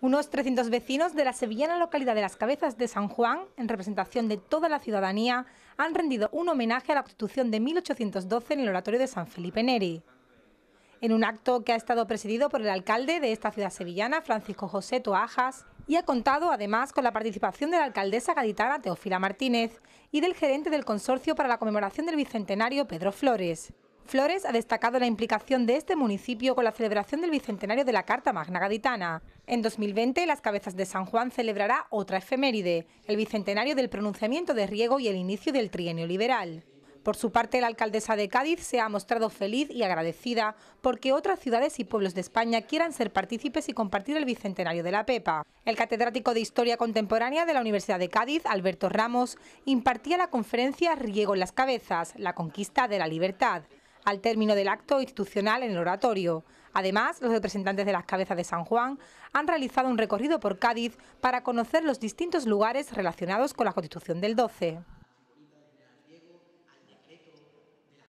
Unos 300 vecinos de la sevillana localidad de Las Cabezas de San Juan, en representación de toda la ciudadanía, han rendido un homenaje a la Constitución de 1812 en el Oratorio de San Felipe Neri. En un acto que ha estado presidido por el alcalde de esta ciudad sevillana, Francisco José Toajas, y ha contado además con la participación de la alcaldesa gaditana Teofila Martínez y del gerente del Consorcio para la Conmemoración del Bicentenario, Pedro Flores. Flores ha destacado la implicación de este municipio con la celebración del bicentenario de la Carta Magna Gaditana. En 2020, Las Cabezas de San Juan celebrará otra efeméride, el bicentenario del pronunciamiento de Riego y el inicio del trienio liberal. Por su parte, la alcaldesa de Cádiz se ha mostrado feliz y agradecida porque otras ciudades y pueblos de España quieran ser partícipes y compartir el bicentenario de la PEPA. El catedrático de Historia Contemporánea de la Universidad de Cádiz, Alberto Ramos, impartía la conferencia Riego en las Cabezas, la conquista de la libertad, al término del acto institucional en el oratorio. Además, los representantes de las cabezas de San Juan han realizado un recorrido por Cádiz para conocer los distintos lugares relacionados con la Constitución del 12.